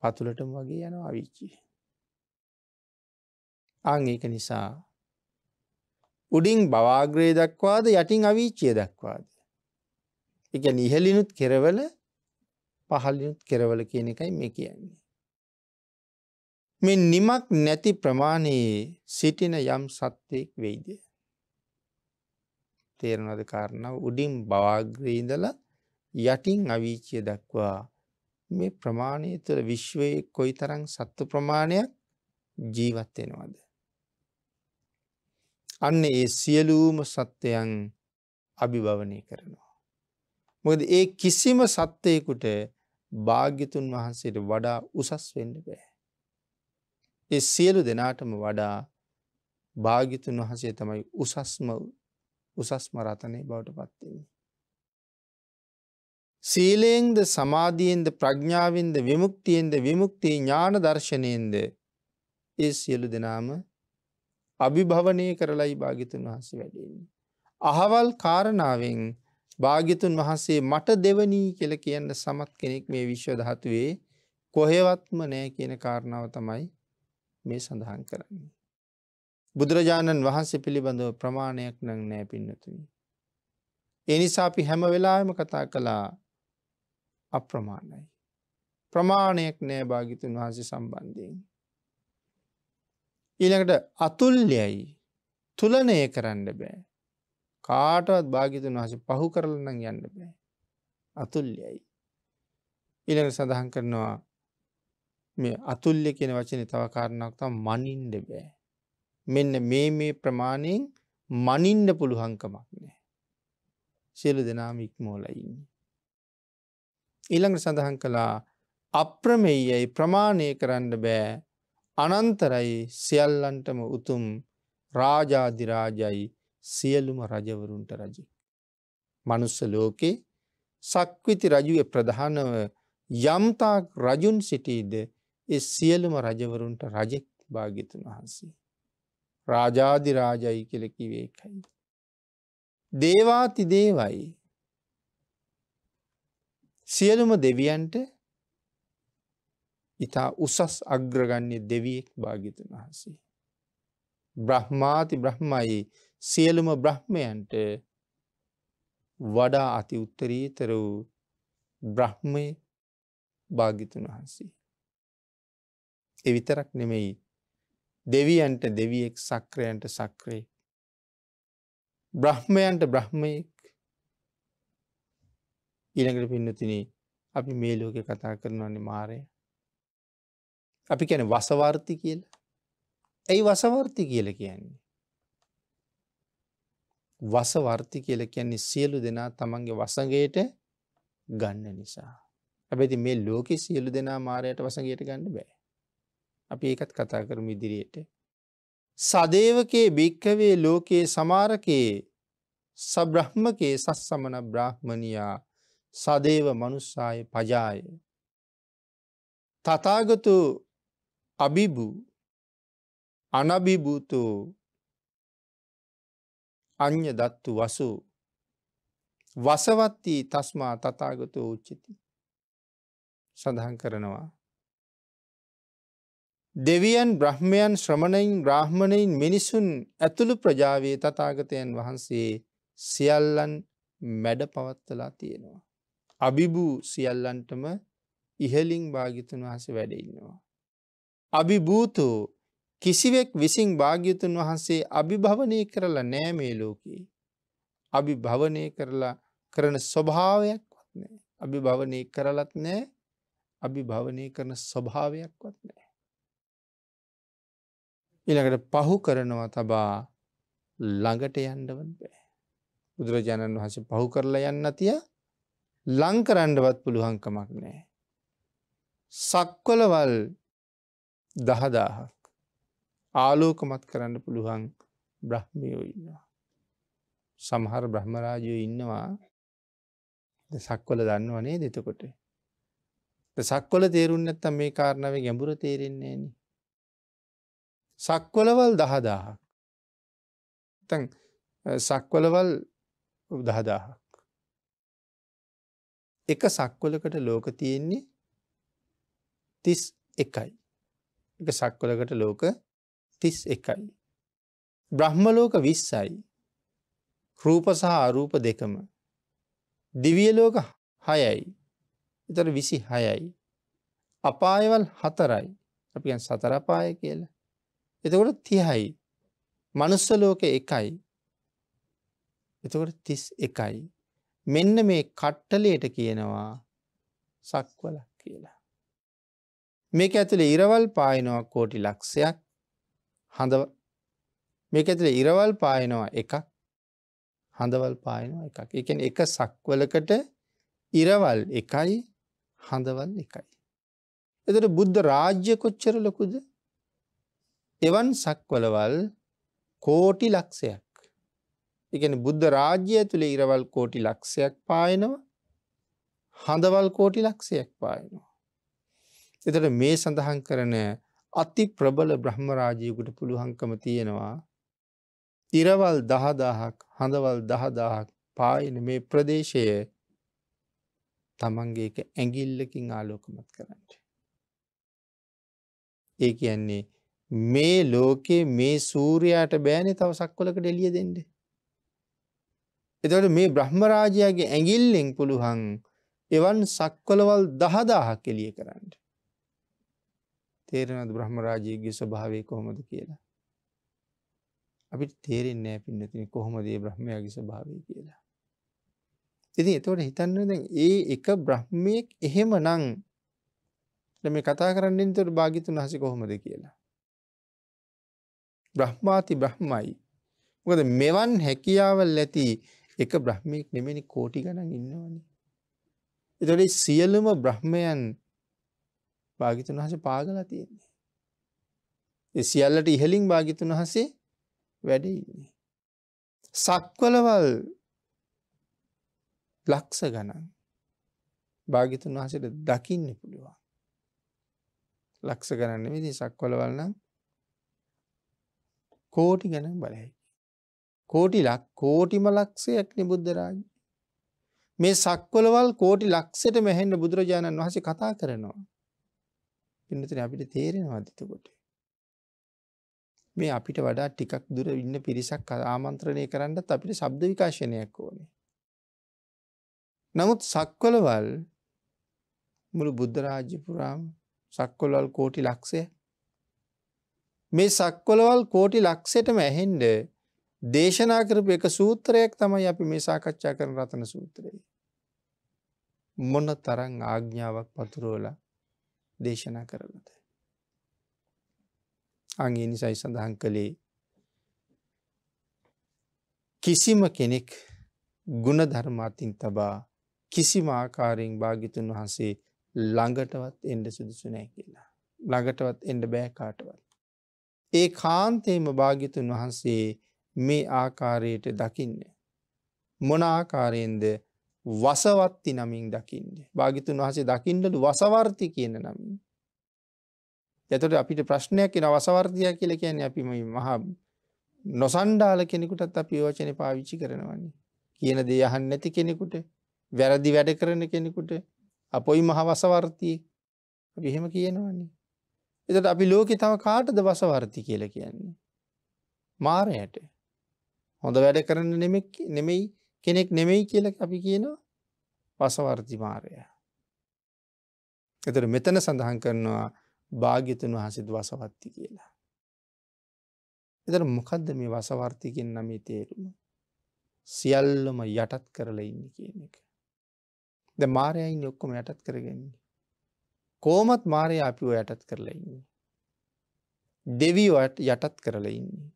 පතුලටම වගේ යන අවිච්චි. අං ඒක නිසා උඩින් බවාග්‍රය දක්වාද යටින් අවීච්චය දක්වාද. එක නිහලිනුත් කෙරවල පහලින් කෙරවල කියන එකයි මේ කියන්නේ. මේ නිමක් නැති ප්‍රමාණයේ සිටින යම් සත්වයෙක් වෙයිද. තේරනද කාරණාව උඩින් බවාග්‍රීදල යටින් අවිචය දක්වා මේ ප්‍රමාණය තුළ විශ්වයේ කොයි තරං සත්තු ප්‍රමාණයක් ජීවත්වෙනවාද. අන්න ඒ සියලූම සත්‍යයන් අභිභවනය කරනවා. මොද ඒ කිසිම සත්වයකුට භාග්‍යතුන් වහන්සේට වඩා උසස් වෙන්න බෑ. ඒ සියලු දෙනාටම වඩා භාගිතුන් වහසේ තමයි උසස්ම උසස්ම රතනය බවට පත්වෙන්නේ. සීලයෙන්ද සමාධියෙන්ද ප්‍රඥාවෙන්ද විමුක්තියෙන්ද විමුක්ති ඥාන දර්ශනයෙන්ද ඒ සියලු දෙනාම අභිභවනය කරලයි භාගිතුන් වහස වැඩන්නේ. අහවල් කාරණාවෙන් භාග්‍යතුන් වහන්සේ මට දෙවනී කියලා කියන්න සමත් කෙනෙක් මේ විශ්ව ධාතුවේ කොහෙවත්ම නැහැ කියන කාරණාව තමයි මේ සඳහන් කරන්නේ. බුදුරජාණන් වහන්සේ පිළිබඳව ප්‍රමාණයක් නම් නැහැ පින්නතුනි. ඒ නිසා අපි හැම වෙලාවෙම කතා කළා අප්‍රමාණයි. ප්‍රමාණයක් නැහැ භාග්‍යතුන් වහන්සේ සම්බන්ධයෙන්. ඊළඟට අතුල්යයි තුලනය කරන්න බෑ. කාටවත් භාගිතුන් වහස පහු කරලනම් යන්න බෑ. අතුල්්‍යයි. ඉළඟ සඳහන් කරනවා මේ අතුල්්‍ය කියෙන වචන තව කාරණක් තම් මනින්ඩ බෑ. මෙන්න මේ මේ ප්‍රමාණයෙන් මනින්ඩ පුළුහංකමක් නෑ. සියලු දෙනාම ඉක්මෝලයින්න. ඊළඟ සඳහන් කළා අප්‍රමෙයයි ප්‍රමාණය කරන්න බෑ අනන්තරයි සියල්ලන්ටම උතුම් රාජාධිරාජයි සියලුම රජවරුන්ට රජෙක්. මනුස්ස ලෝකේ සක්විති රජුය ප්‍රධානව යම්තාක් රජුන් සිටීද එ සියලුම රජවරුන්ට රජෙක් භාගිතුන් වහන්සේ. රාජාධිරාජයි කෙලකිවේකයි. දේවාති දේවයි සියලුම දෙවියන්ට ඉතා උසස් අග්‍රගන්නේ දෙවියෙක් භාගිතුන් වහන්සේ. බ්‍රහ්මාති බ්‍රහ්මයි සියලුම බ්‍රහ්මයන්ට වඩා අති උත්තරීතර වූ බ්‍රහ්මය භාගිතුන් වහන්සේ. එවිතරක් නෙමෙයි දෙවියන්ට දෙවියෙක් සක්‍රයන්ට සක්‍රේ. බ්‍රහ්මයන්ට බ්‍රහ්මයෙක් ඉළඟට පින්නතින අපි මේ ලෝකෙ කතා කරනවන්නේ මාරය. අපි කැන වසවාර්ති කියලා. ඇයි වසවර්ති කියල කියන්නේ. වසවර්ති කියල කියන්නේ සියලු දෙනා තමන්ගේ වසගේට ගන්න නිසා. ඇබැති මේ ලෝකෙ සියලු දෙනා මාරයට වසගේට ගන්න බෑ. අපි ඒකත් කතා කරම ඉදිරියට. සදේවකේ භික්කවේ ලෝකයේ සමාරකයේ සබ්‍රහ්මකේ සස් සමන බ්‍රාහ්මණයා සදේව මනුස්සාය පජාය. තතාගතු අබිබු අනබිභූතු අඤ්‍ය දත්තු වසු වසවත්තිී තස්මා තතාගත උච්චිති සඳහන් කරනවා. දෙවියන් බ්‍රහ්මයන් ශ්‍රමණයින් බ්‍රහ්මණයින් මිනිසුන් ඇතුළු ප්‍රජාවේ තතාගතයන් වහන්සේ සියල්ලන් මැඩ පවත්තලා තියෙනවා. අභිබූ සියල්ලන්ටම ඉහලින් භාගිතුන් වහස වැඩඉන්නවා. අභිභූතෝ කිසිවෙක් විසින් භාග්‍යතුන් වහන්සේ අභිභවනය කරලා නෑ මේ ලෝකයේ. අභිභවනය කරලා කරන ස්වභාවයක්වත් නෑ. අභිභවනය කරලත් නෑ අභිභවනය කරන ස්වභාවයක්වත් නෑ. ඉළඟට පහු කරනවා තබා ළඟට යන්නවන් බෑ. බුදුරජාණන් වහස පහු කරලා යන්න තිය ලංකරන්නවත් පුළුවන්කමක් නෑ. සක්වලවල් දහදාහක්. ආලෝකමත් කරන්න පුළුවන් බ්‍රහ්මියෝ ඉන්නවා. සමහර බ්‍රහ්මරාජයෝ ඉන්නවා සක්වල දන්නවනේ දෙතකොට. සක්වල තේරුන් ඇත්තම් මේ කාරණාව ගැඹුර තේරෙන්නේ න. සක්වලවල් දහදාහක්. තන් සක්වලවල් දහදාහක්. එක සක්වලකට ලෝක තියෙන්නේ තිස් එකයි. එක සක්වලකට ලෝක තිස් එකයි. බ්‍රහ්මලෝක විස්සයි රූප සහ අරූප දෙකම දිවියලෝක හයයි එතර විසි හයයි අපායවල් හතරයි අපි සතරපාය කියලා එතකොට තිහයි මනුස්සලෝක එකයි එතකොට තිස් එකයි මෙන්න මේ කට්ටලයට කියනවා සක්වල කියලා මේක ඇතුළේ ඉරවල් පායනවක් කෝටි ලක්ෂයක් හඳ මේක ඇතුළ ඉරවල් පායනවා එකක් හඳවල් පායනවා එකක් එකෙන් එක සක්වලකට ඉරවල් එකයි හඳවල් එකයි. එතට බුද්ධ රාජ්‍ය කොච්චර ලොකුද එවන් සක්වලවල් කෝටි ලක්ෂයක් එකන බුද්ධ රාජ්‍යය තුළේ ඉරවල් කෝටි ලක්ෂයක් පායනවා හඳවල් කෝටි ලක්ෂයක් පායනවා. එතට මේ සඳහන් කරන අති ප්‍රබල බ්‍රහ්ම රාජයකුට පුළුවන්කම තියෙනවා ඉරවල් දහදාහක් හඳවල් දහදාහක් පායන මේ ප්‍රදේශය තමන්ගේ ඇඟිල්ලකින් ආලෝකමත් කරන්න. ඒ කියන්නේ මේ ලෝකයේ මේ සූරයාට බෑනෙ තව සක්වලකට එලිය දෙෙන්ඩ. එතට මේ බ්‍රහ්මරාජයාගේ ඇඟිල්ලෙන් පුළුහන් එවන් සක්වලවල් දහදාහක් එලිය කරන්න. තේරෙනද බ්‍රහ්ම රාජයගේ ස්වභාවය කොහොමද කියලා. අපිට තේරෙන්නේ පින්නතින කොහොමදේ බ්‍රහ්මයාගේ ස්වභාවය කියලා. ඉතින් එතවට හිතන්න දැන් ඒ එක බ්‍රහ්මයෙක් එහෙම නං මේ කතා කරන්නෙන් තොට භාගිතුන් හසි කොහොමද කියලා. බ්‍රහ්මාති බ්‍රහ්මයි. මොකද මෙවන් හැකියාවල් ඇති එක බ්‍රහ්මයෙක් නෙමෙනි කෝටි ගණන් ඉන්නවනේ. එතොට සියලුම බ්‍රහ්මයන් භාගිතුන් වහස පාගල තියෙන්නේ. සියල්ලට ඉහලින් භාගිතුන් වහසේ වැඩඉන්නේ. සක්වලවල් ලක්ස ගණන් භාගිතුන් වහසට දකින්න පුළුවන්. ලක්ස ගණන්න විදි සක්වලවල්නම් කෝටි ගැන බලහැකි. කෝටි ලක් කෝටිම ලක්ෂයක් නිබුද්ධරාජ. මේ සක්වලවල් කෝටි ලක්ෂයට මෙහෙන්න බුදුරජාණන් වහසේ කතා කරනවා. පින්නතර අපිට තේරෙනවද එතකොට? මේ අපිට වඩා ටිකක් දුර ඉන්න පිරිසක් ආමන්ත්‍රණය කරන්නත් අපිට ශබ්ද විකාශනයක් ඕනේ. නමුත් සක්වලවල් මුළු බුද්ධ රාජ්‍ය පුරාම සක්වලවල් කෝටි ලක්ෂය මේ සක්වලවල් කෝටි ලක්ෂයටම ඇහෙන්ඩ දේශනා කරපු එක සූත්‍රයක් තමයි අපි මේ සාකච්ඡා කරන රතන සූත්‍රයේ. මොන තරං ආග්ඥාවක් පතුරෝලා දේශනා කරලද. අගේ නිසයි සඳහන් කළේ කිසිම කෙනෙක් ගුණධර්මාතින් තබා කිසිම ආකාරයෙන් භාගිතුන් වහන්සේ ළඟටවත් එන්ඩ සුදුසු නෑ කියලා. ළඟටවත් එන්ඩ බෑකාටවත්. ඒ කාන්තේම භාගිතුන් වහන්සේ මේ ආකාරයට දකින්න. මොන ආකාරයෙන්ද වසවත්ති නමින් දකින්නේ. භාගිතුන් වහසේ දකින්නට වසවර්ති කියන නමින්. එතකොට අපිට ප්‍රශ්නයක් එන වසවර්තිය කියලා කියන්නේ අපි මේ මහා නොසණ්ඩාල කෙනෙකුටත් අපි වචනේ පාවිච්චි කරනවානේ. කියන දේ අහන්නේ නැති කෙනෙකුට, වැරදි වැඩ කරන කෙනෙකුට අපොයි මහ වසවර්ති අපි එහෙම කියනවානේ. එතකොට අපි ලෝකේ තව කාටද වසවර්ති කියලා කියන්නේ? මාරයට. හොඳ වැඩ කරන නෙමෙයි කෙනෙක් නෙමෙයි කියල අපි කියනවා පසවර්ති මාරය. එතට මෙතන සඳහන් කරනවා භාග්‍යතුන් වහසිද වසවත්ති කියලා. එතට මොකදද මේ වසවර්තිකෙන් නමේ තේරුම. සියල්ලම යටත් කරලා ඉන්න කියන එක. ද මාරයයින් ඔක්කොම යටත් කරගන්නේ. කෝමත් මාරය අපිව යටත් කරලා ඉන්නේ. දෙවීවට යටත් කරලා ඉන්නේ.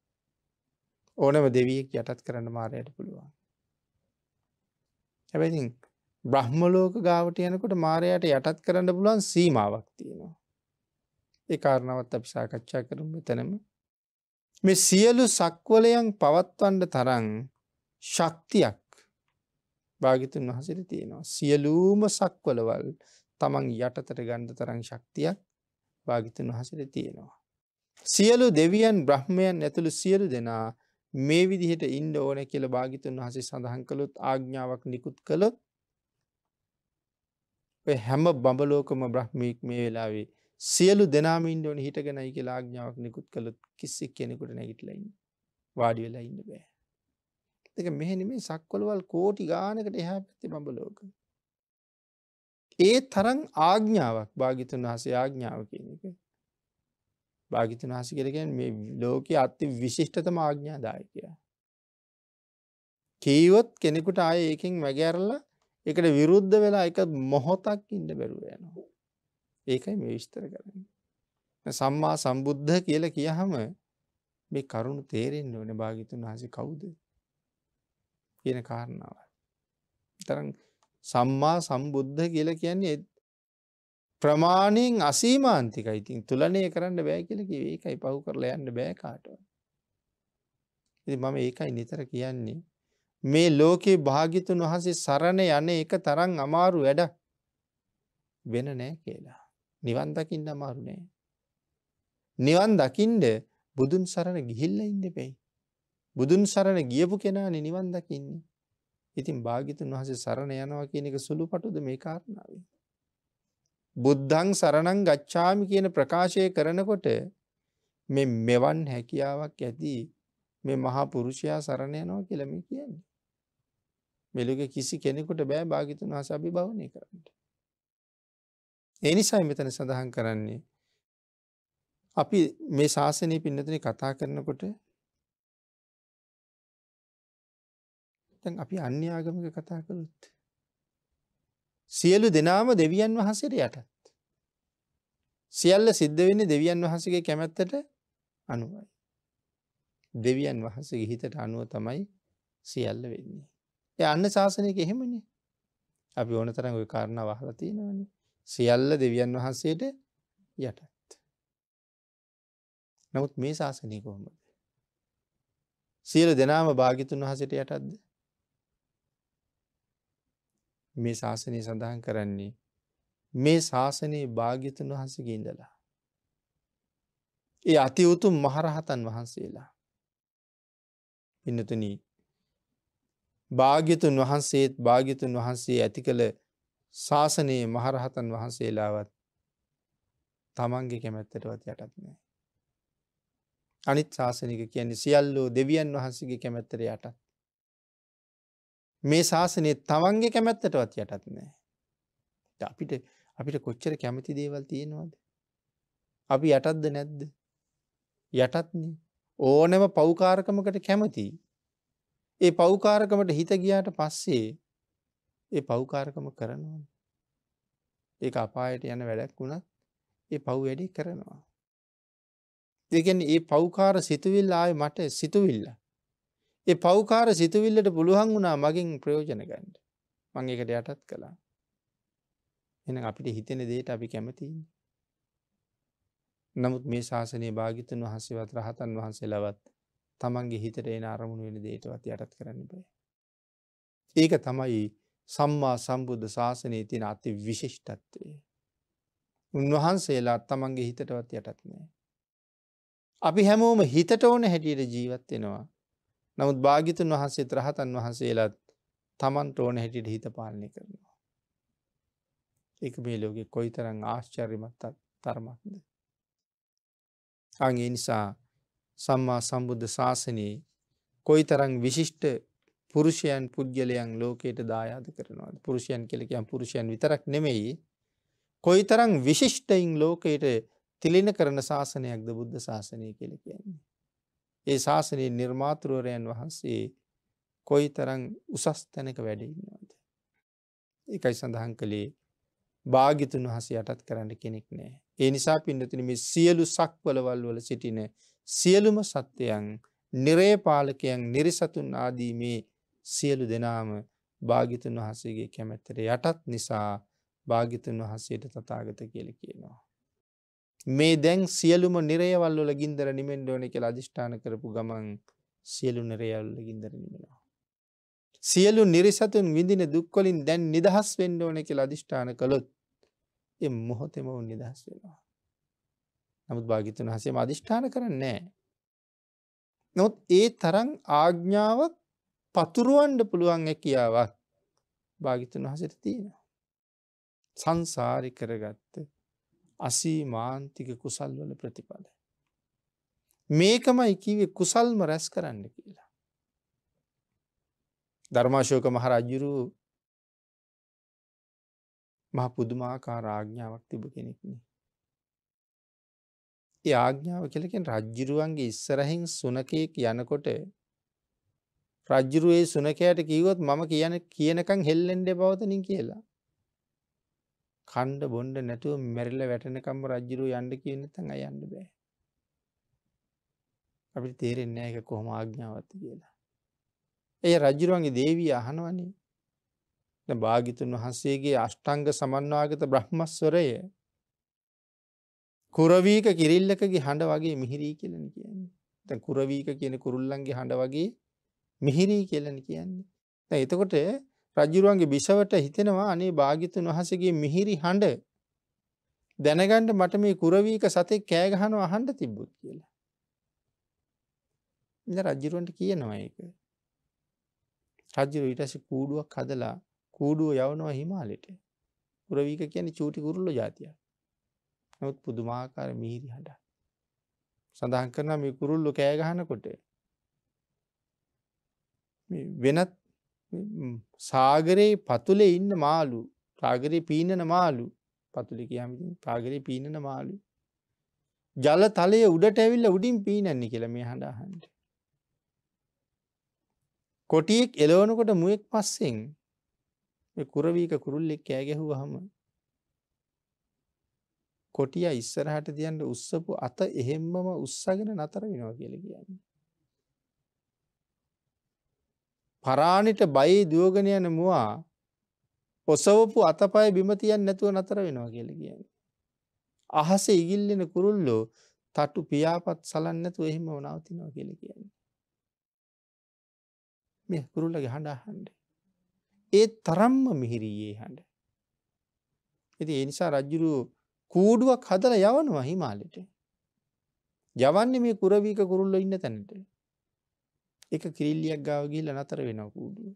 ඕනම දෙවියෙක් යටත් කරන්න මාරයට පුළුවන්. හැබැතින් බ්‍රහ්මලෝක ගාවට යනකොට මාරයට යටත් කරන්න පුළුවන් සීමාවක් තියෙනවා. ඒ කාරණවත් අපි සාකච්ඡා කරම් මෙතනම. මේ සියලු සක්වලයන් පවත්වන්ඩ තරං ශක්තියක් භාගිතුන් වහසිර තියෙනවා. සියලූම සක්වලවල් තමන් යටතට ගණ්ඩ තරං ශක්තියක් භාගිතුන් වහසිර තියෙනවා. සියලු දෙවියන් බ්‍රහ්මයන් ඇතුළු සියලු දෙනා මේ විදිහට ඉන්ඩ ඕන කියල භාගිතුන් වහසේ සඳහන් කළොත් ආග්ඥාවක් නිකුත් කළොත් හැම බඹලෝකම බ්‍රහ්මික් මේ වෙලාවේ සියලු දෙනාම ඉන්ඩ ඕන හිටගෙනයි කියලා ආග්ඥාවක් නිකුත් කළොත් කිසි කෙනෙකුට නැගිටලයින්න වාඩි වෙලා ඉන්න බෑ එක මෙහෙනිමේ සක්වලවල් කෝටි ගානකට එහැ පැති බඹලෝක ඒ තරන් ආග්ඥාවක් භාගිතුන් වහසේ ආග්ඥාව කියන එක භාගිතන හස කරගෙන් මේ ලෝක අත්ති විශිෂ්ටතම ආඥාදායකය. කීවොත් කෙනෙකුට ආය ඒකින් වැගැරල්ල එකට විරුද්ධ වෙලා එක මොහොතක් ඉන්න බැරුවයනවා. ඒකයි මේ විස්තර කරන්න. සම්මා සම්බුද්ධ කියල කියහම මේ කරුණු තේරෙන්න්න ඕන භාගිතුන් හස කවුද කියන කාරණාව. තරන් සම්මා සම්බුද්ධ කියල කියන්නේ ප්‍රමාණයෙන් අසීමාන්තික ඉතින් තුලනය කරන්න බෑ කියලකි ඒකයි පහු කරලා යන්න බෑකාටව. ඉති මම ඒකයි නිතර කියන්නේ. මේ ලෝකයේ භාගිතුන් වහසේ සරණ යන එක තරන් අමාරු වැඩ වෙන නෑ කියලා. නිවන් දකිින් අමාරු නෑ. නිවන් දකිින්ඩ බුදුන් සරණ ගිහිල්ල ඉන්න පෙයි. බුදුන් සරණ ගියපු කෙනාන නිවන් දකින්නේ. ඉතින් භාගිතුන් වහසේ සරණ යනවා කියන එක සුළු පටුද මේ කාරණාවේ. බුද්ධං සරණං ගච්ඡාමි කියන ප්‍රකාශය කරනකොට මේ මෙවන් හැකියාවක් ඇති මේ මහා පුරුෂයා සරණ යනවා කියලා මේ කියන්නේ. මෙලුගේ කිසි කෙනෙකුට බෑ භාගිතුන් වහන්සේ අභිභවනය කරන්න. ඒ නිසයි මෙතන සඳහන් කරන්නේ අපි මේ ශාසනය පින්නතන කතා කරනකොට දැන් අපි අන්‍ය ආගමික කතා කළොත් සියලු දෙනාම දෙවියන් වහන්සේට යටත්. සියල්ල සිද්ධ වෙන්නේ දෙවියන් වහන්සේගේ කැමැත්තට අනුවයි. දෙවියන් වහන්සේගේ හිතට අනුව තමයි සියල්ල වෙන්නේ. ඒ අන්න ශාසනයක එහෙමනේ. අපි ඕන තරම් ওই කාරණා වහලා තියෙනවනේ. සියල්ල දෙවියන් වහන්සේට යටත්. නමුත් මේ ශාසනය කොහොමද? සියලු දෙනාම භාග්‍යතුන් වහන්සේට යටත්ද? මේ ශාසනය සඳහන් කරන්නේ මේ ශාසනයේ භාග්‍යතුන් වහන්සගේ ඉඳලා. ඒ අති උතුම් මහරහතන් වහන්සේලා. පින්නතුන භාග්‍යතුන් වහන්සේත් භාග්‍යතුන් වහන්සේ ඇති කළ ශාසනයේ මහරහතන් වහන්සේලාවත් තමන්ගේ කැමැත්තටවත් යටත් නෑ. අනිත් ශාසනික කියන්නේ සියල්ලෝ දෙවියන් වහන්සේගේ කැමැත්තර යටත්. මේ ශාසනය තමන්ගේ කැමැත්තටවත් යටත් නෑ. අපිට අපිට කොච්චර කැමති දේවල් තියෙනවාද. අපි යටත්ද නැද්ද. යටත්න ඕනම පෞකාරකමකට කැමති. ඒ පෞකාරකමට හිත ගියාට පස්සේ ඒ පෞකාරකම කරනවා. ඒ අපායට යන වැඩක් වුණත් ඒ පව් වැඩි කරනවා. දෙගැන ඒ පෞකාර සිතුවිල්ලාය මට සිතුවිල්ලා ඒ පෞකාර සිතුවිල්ලට පුළුවන් වුණා මගින් ප්‍රයෝජනකන්ට මං එකට යටත් කළා එන අපිට හිතෙන දේට අපි කැමතින්නේ නමුත් මේ ශාසනය භාගිතන් වහන්සේවත් රහතන් වහන්සේලවත් තමන්ගේ හිතට එන අරමුණ වෙන දේටවත් යටත් කරන්න බෑ. ඒක තමයි සම්මා සම්බුද්ධ ශාසනය තින අති විශිෂ්ටත්වය. උන්වහන්සේලාත් තමන්ගේ හිතටවත් යටත් නෑ. අපි හැමෝම හිතට ඕන හැටියට ජීවත් වෙනවා නමුත් භාගිතුන් වහන්සේ ත්‍රහතන් වහන්සේලත් තමන් ටෝන හැටිට හිත පාලනය කරනවා. එක මේලෝගේ කොයි තරං ආශ්චර්යමත් තරමක්ද. අගේ නිසා සම්මා සම්බුද්ධ ශාසනයේ කොයි තරං විශිෂ්ට පුරුෂයන් පුද්ගලයන් ලෝකයට දායාද කරනවා පුරුෂයන් කෙලකයන් පුරුෂයන් විතරක් නෙමෙයි කොයි තරං විශිෂ්ටයින් ලෝකයට තිලින කරන ශාසනයක් ද බුද්ධ ශාසනය කෙළ කියන්නේ. ඒ ශාසනයේ නිර්මාතෘවරයන් වහන්සේ කොයි තරං උසස් තැනක වැඩඉන්නවාද. එකයි සඳහන් කළේ භාගිතුන් වහස යටත් කරන්න කෙනෙක් නෑ. ඒ නිසා පින්නතින මේ සියලු සක්වලවල් වල සිටින සියලුම සත්‍යයන් නිරේපාලකයන් නිරිසතුන් ආදීමේ සියලු දෙනාම භාගිතුන් වහසේගේ කැමැත්තර යටත් නිසා භාගිතුන් වහසේට තතාගත කියල කියනවා. මේ දැන් සියලුම නිරයවල් වල ගින්දර නිමෙන්න ඕනේ කියලා අදිෂ්ඨාන කරපු ගමන් සියලු නිරයවල් වල ගින්දර නිමෙනවා. සියලු නිරිසතුන් විඳින දුක් වලින් දැන් නිදහස් වෙන්න ඕනේ කියලා අදිෂ්ඨාන කළොත් ඒ මොහොතේම උන් නිදහස් වෙනවා. නමුත් භාග්‍යතුන් හසේම අදිෂ්ඨාන කරන්නේ නැහැ. නොත් ඒ තරම් ආඥාවක් පතුරුවන්ඩ පුළුවන් හැකියාවක් භාගිතුන් වහසට තියෙන. සංසාරි කරගත්ත අසී මාන්තික කුසල් වල ප්‍රතිඵල. මේකම එකීවේ කුසල්ම රැස් කරන්න කියලා. ධර්මාශෝක මහරජ්ජුරු මහ පුදුමාකා රාජ්ඥාවක් තිබ කෙනෙක්න. ඒ ආග්ඥාව කලකින් රජ්ජිරුවන්ගේ ඉස්සරහින් සුනකයෙක් යනකොට රජ්ජුරුවේ සුනකයට කිවත් මම කියන කියනකං හෙල්ලෙන්ඩ බවතනින් කියලා. කණ්ඩ බොන්්ඩ නැතුව මැරිල්ල වැටනකම්ම රජ්ජුරු යන්ඩ කියනතඟ යන්න බෑ. අපි තේරෙන්නේ එක කොහොම ආග්ඥාවත්ත කියලා. එය රජ්ජුරුවන්ගේ දේවී අහනවනේ භාගිතුන් වහන්සේගේ අෂ්ටංග සමන්වාගත බ්‍රහ්මස්වරය කුරවීක කිරිල්ලකගේ හඬ වගේ මිහිරී කියලන කියන්නේ. තැ කුරවීක කියන කුරුල්ලන්ගේ හඬ වගේ මිහිරී කියලන කියන්නේ. එතකොට රජුරුවන්ගේ බිසවට හිතෙනවා අනේ භාගිතුන් වහසගේ මිහිරි හඬ දැනගන්ඩ මට මේ කුරවීක සතෙක් කෑගහන අහන්ඩ තිබ්බුත් කියලා. ඉඳ රජරුවන්ට කියනවා ඒක. රජරු ඉටස කූඩුවක් හදලා කූඩුව යවනවා හිමාලෙට පුරවීක කියන චූටි කුරුල්ලු ජාතිය. නොත් පුදුමාකාර මිහිරි හඬ. සඳහන් කරන මේ කුරුල්ලු කෑගහනකොට වෙනත් සාගරයේ පතුලේ ඉන්න මාලු ප්‍රාගරයේ පීනන මාලු පතුලි කියමින් ප්‍රාගරයේ පීනන මාලු. ජල තලය උඩට ඇවිල්ල උඩින් පීනන්නේ කියල මේ හඬහන්ට. කොටියෙක් එලවනකොට මුවෙක් පස්සෙන් කුරවීක කුරුල්ලෙක් කෑගැහු හම කොටිය ඉස්සරහට තියන්ට උත්සපු අත එහෙම්මම උත්සගෙන නතර වෙනවා කියල කියන්නේ. පරාණිට බයි දුවගෙන යන මුවා ඔසවපු අතපය බිම තියන් නැතුව නතර වෙනවා කියලා කියන්නේ. අහස ඉගිල්ලෙන කුරුල්ලෝ තටු පියාපත් සලන්න නැතුව එහෙම නවතිනවා කියලා කියන්නේ. මේ කුරුල්ලගේ හඬ අහන්න. ඒ තරම්ම මිහිරියේ හඬ. ඉතින් ඒ නිසා රජුරු කූඩුවක් හදලා යවනවා හිමාලයට. යවන්නේ මේ කුරවීක කුරුල්ලෝ ඉන්න තැනට. එක කිරිල්ලියක් ගාව ගිහිල්ලා නතර වෙනවා කූඩුව.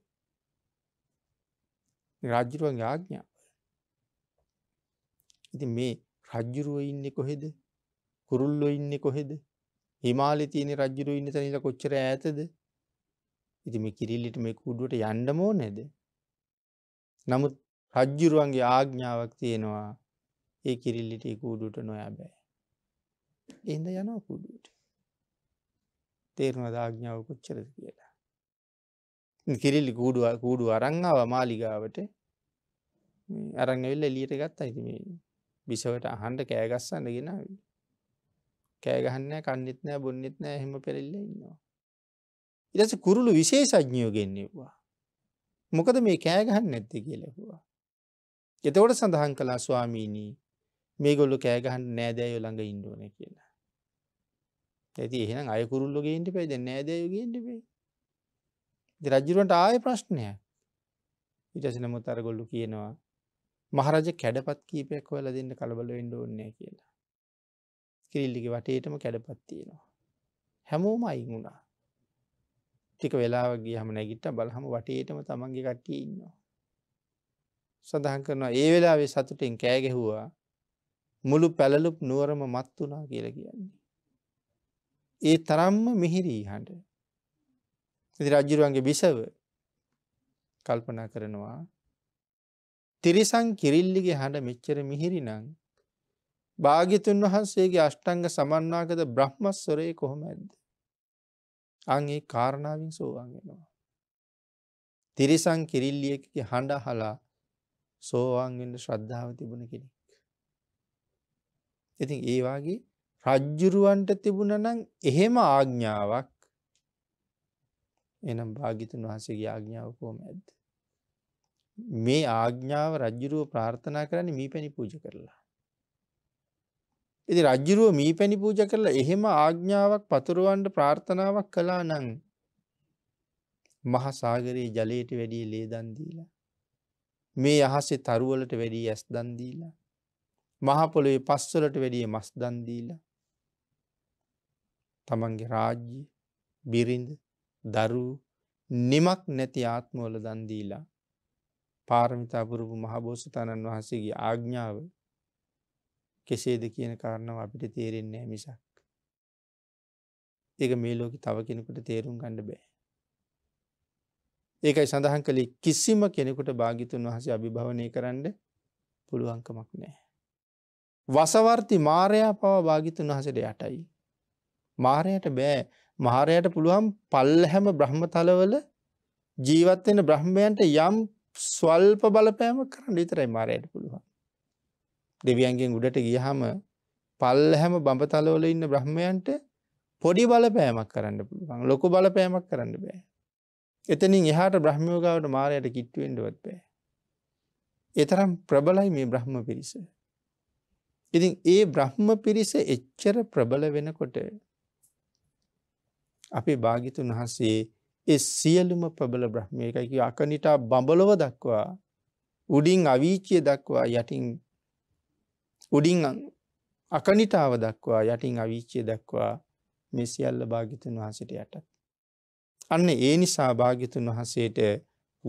රාජ්‍යරුවන්ගේ ආඥාව. ඉතින් මේ රජ්ජුරුව ඉන්නේ කොහෙද? කුරුල්ලෝ ඉන්නේ කොහෙද? හිමාලේ තියෙන රජ්ජුරුව ඉන්න තැන ඉඳලා කොච්චර ඈතද? ඉතින් මේ කිරිල්ලිට මේ කූඩුවට යන්නම ඕනේද? නමුත් රජ්ජුරුවන්ගේ ආඥාවක් තියෙනවා. ඒ කිරිල්ලිට ඒ කූඩුවට නොයා බෑ. එහෙනම් යනවා කූඩුවට. තේරනවද ආඥාව කොච්චරද කියලා. කිරිල්ලි කූඩුව කූඩු අරංාව මාලිගාවට අරංවෙල්ල ලියට ගත් අයිතිම බිසවට අහන්ට කෑගස්සන්න ගෙනවිල්. කෑගහන්න කන්නෙත් නෑ බොන්නෙත් නෑ හෙම පෙරෙල්ල ඉන්නවා. ඉරස කුරුළු විශේෂඥයෝ ගෙන්නෙවා. මොකද මේ කෑගහන්න නැත්ති කියලෙකුවා. එතවට සඳහන් කලා ස්වාමීනී මේගොල්ලු කෑගහන්න නෑදෑයෝ ළඟ ඉන්ඩුවන කියලා. ඇති එහෙන අයකුරුල්ල ගේන්ට පේ දෙන්න ඇදය ගේන්ට පේ රජරුවට ආය ප්‍රශ්නය ඉටසන මුත් අරගොල්ලු කියනවා මහරජ කැඩපත් කීපයක් හොල දෙන්න කලබල වෙන්ඩ ඕන්නෑ කියලා කිරිල්ලික වටේටම කැඩපත් තියෙනවා හැමෝම අයින් වුණා ටික වෙලාවගේ හම නැගිට බලහම වටේටම තමන්ගේ කට්ටිය ඉන්නවා සඳහන් කරනවා ඒ වෙලාවේ සතුටෙන් කෑගෙහුවා මුළු පැලලුප් නුවරම මත් වනා කියලා කියන්නේ ඒ තරම්ම මිහිරී හඬ. ඉති රජ්ජුරුවන්ගේ බිසව කල්පනා කරනවා තිරිසං කිරිල්ලිගේ හඬ මෙච්චර මිහිරිනං භාගිතුන් වහන්සේගේ අෂ්ටංග සමන්වාගත බ්‍රහ්මස්වරය කොහොම ඇද්ද. අංඒ කාරණාවෙන් සෝවාන්ගෙනවා. තිරිසං කිරිල්ලියකගේ හඬ හලා සෝවාන්ගෙන්ට ශ්‍රද්ධාව තිබුණ කෙනෙක්. ඉතින් ඒවාගේ රජ්ජුරුවන්ට තිබුණනම් එහෙම ආග්ඥාවක් එනම් භාගිතුන් වහසගේ ආග්ඥාව කෝම ඇද. මේ ආග්ඥාව රජ්ජුරුව ප්‍රාර්ථනා කරන්න මී පැණි පූජ කරලා. ඉති රජ්ජුරුව මී පැණි පූජ කරලා එහෙම ආග්ඥාවක් පතුරුවන්ට ප්‍රාර්ථනාවක් කලා නං මහසාගරයේ ජලයට වැඩිය ලේදන්දීලා. මේ අහසේ තරුවලට වැඩී ඇස් දන්දීලා. මහපොළොේ පස්වලට වැඩිය මස් දන්දීලා. තමන්ගේ රාජ්‍ය බිරිඳ දරූ නිමක් නැති ආත්මෝල දන්දීලා පාරමිතා පුරුපු මහබෝසතාණන් වහන්සේගේ ආග්ඥාව කෙසේද කියන කාරණාව අපිට තේරෙන්නේ මිසක්. ඒක මේ ලෝක තව කෙනෙකුට තේරුම් ගණඩ බෑ. ඒකයි සඳහන් කළේ කිසිම කෙනෙකුට භාගිතුන් වහසේ අභිභවනය කරන්න පුළුවන්කමක් නෑ. වසවර්ති මාරයා පව භාගිතුන් වහසට යටයි. මාරයට බෑ. මාරයට පුළුවන් පල්ලහැම බ්‍රහ්මතලවල ජීවත් වෙන බ්‍රහ්මයන්ට යම් ස්වල්ප බලපෑමක් කරන්න විතරයි මාරයට පුළුවන්. දෙවියන්ගෙන් උඩට ගියහම පල්ලහැම බඹතලවල ඉන්න බ්‍රහ්මයන්ට පොඩි බලපෑමක් කරන්න පුළුවන්. ලොකු බලපෑමක් කරන්න බෑ. එතනින් එහාට බ්‍රහ්මයෝගාවට මාරයට කිට්ටු වෙන්නවත් බෑ. ඒතරම් ප්‍රබලයි මේ බ්‍රහ්ම පිරිස. ඉතින් ඒ බ්‍රහ්ම පිරිස එච්චර ප්‍රබල වෙනකොට අපේ භාගිතුන් වහන්සේ ඒ සියලුම ප්‍රබල බ්‍රහ්මය එකයි කිය අකනිටා බඹලොව දක්වා උඩින් අවීචිය දක්වා යටින් උඩින් අකනිටාව දක්වා යටින් අවීචිය දක්වා මේ සියල්ල භාගිතුන් වහසට යටත්. අන්න ඒ නිසා භාගිතුන් වහසේට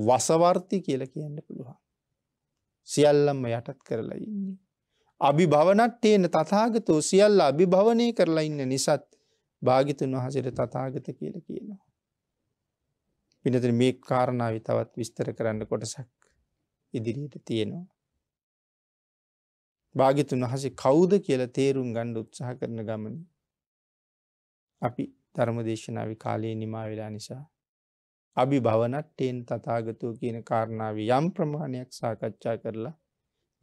වසවර්ති කියල කියන්න පුළුවන්. සියල්ලම්ම යටත් කරලා ඉන්නේ. අභිභවනට්ටේන තතාගතෝ සියල්ල අභිභවනය කරලා ඉන්න නිසත් භාගිතුන් වහසට තතාගත කියල කියනවා. පිනතර මේ කාරණාව තවත් විස්තර කරන්න කොටසක් ඉදිරියට තියෙනවා. භාගිතුන් වහසේ කෞුද කියල තේරුම් ගණ්ඩ උත්සාහ කරන ගමන අපි ධර්මදේශනාව කාලයේ නිමා වෙලා නිසා. අභි භවනට්ටයෙන් තතාගතව කියන කාරණාව යම් ප්‍රමාණයක් සාකච්ඡා කරලා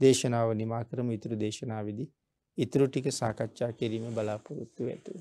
දේශනාව නිමා කරම ඉතුරු දේශනාවදී ඉතුරු ටික සාකච්ඡා කිරීම බලාපොරොත්තු ඇතුව.